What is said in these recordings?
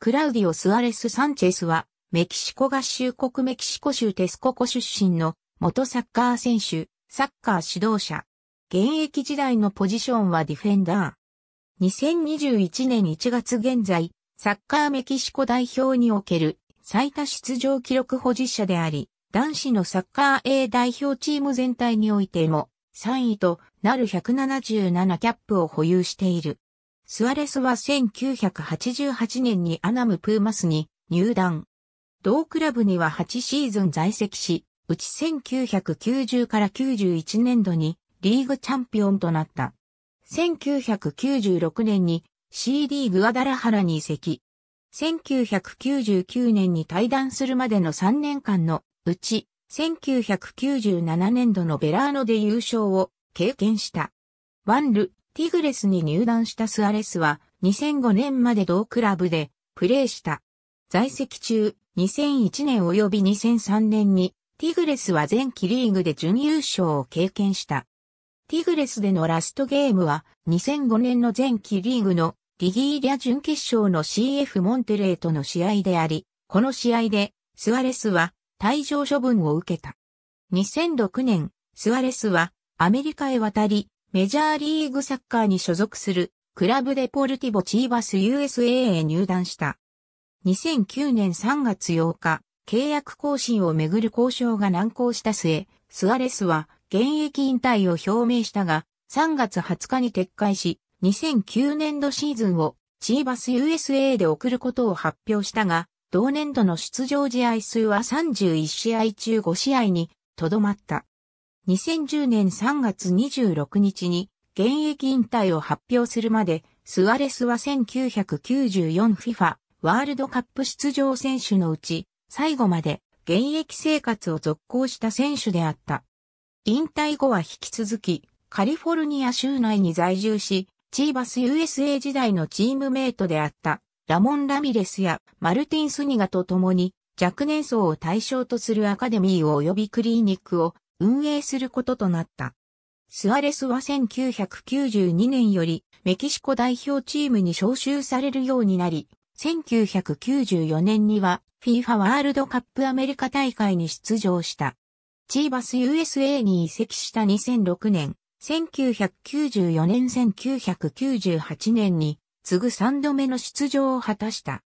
クラウディオ・スアレス・サンチェスは、メキシコ合衆国メキシコ州テスココ出身の元サッカー選手、サッカー指導者。現役時代のポジションはディフェンダー。2021年1月現在、サッカーメキシコ代表における最多出場記録保持者であり、男子のサッカー A 代表チーム全体においても3位となる177キャップを保有している。スアレスは1988年にアナムプーマスに入団。同クラブには8シーズン在籍し、うち1990から91年度にリーグチャンピオンとなった。1996年に C リーグアダラハラに移籍。1999年に退団するまでの3年間のうち、1997年度のベラーノで優勝を経験した。ワンル、ティグレスに入団したスアレスは2005年まで同クラブでプレーした。在籍中2001年及び2003年にティグレスは前期リーグで準優勝を経験した。ティグレスでのラストゲームは2005年の前期リーグのリギーリア準決勝の CF モンテレーとの試合であり、この試合でスアレスは退場処分を受けた。2006年、スアレスはアメリカへ渡り、メジャーリーグサッカーに所属するクラブデポルティボチーバス USA へ入団した。2009年3月8日、契約更新をめぐる交渉が難航した末、スアレスは現役引退を表明したが、3月20日に撤回し、2009年度シーズンをチーバス USA で送ることを発表したが、同年度の出場試合数は31試合中5試合にとどまった。2010年3月26日に現役引退を発表するまで、スアレスは 1994FIFA ワールドカップ出場選手のうち、最後まで現役生活を続行した選手であった。引退後は引き続き、カリフォルニア州内に在住し、チーバス USA 時代のチームメイトであった、ラモン・ラミレスやマルティン・スニガと共に、若年層を対象とするアカデミー及びクリニックを運営することとなった。スアレスは1992年よりメキシコ代表チームに招集されるようになり、1994年には FIFA ワールドカップアメリカ大会に出場した。チーバス USA に移籍した2006年、1994年1998年に次ぐ3度目の出場を果たした。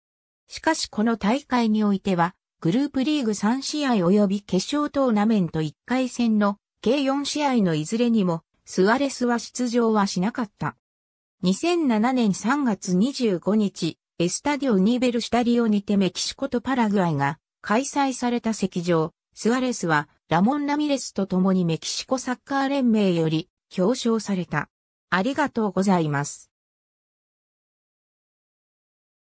しかしこの大会においてはグループリーグ3試合及び決勝トーナメント1回戦の計4試合のいずれにも、スアレスは出場はしなかった。2007年3月25日、エスタディオ・ニーベル・シタリオにてメキシコとパラグアイが開催された席上、スアレスはラモン・ラミレスと共にメキシコサッカー連盟より表彰された。ありがとうございます。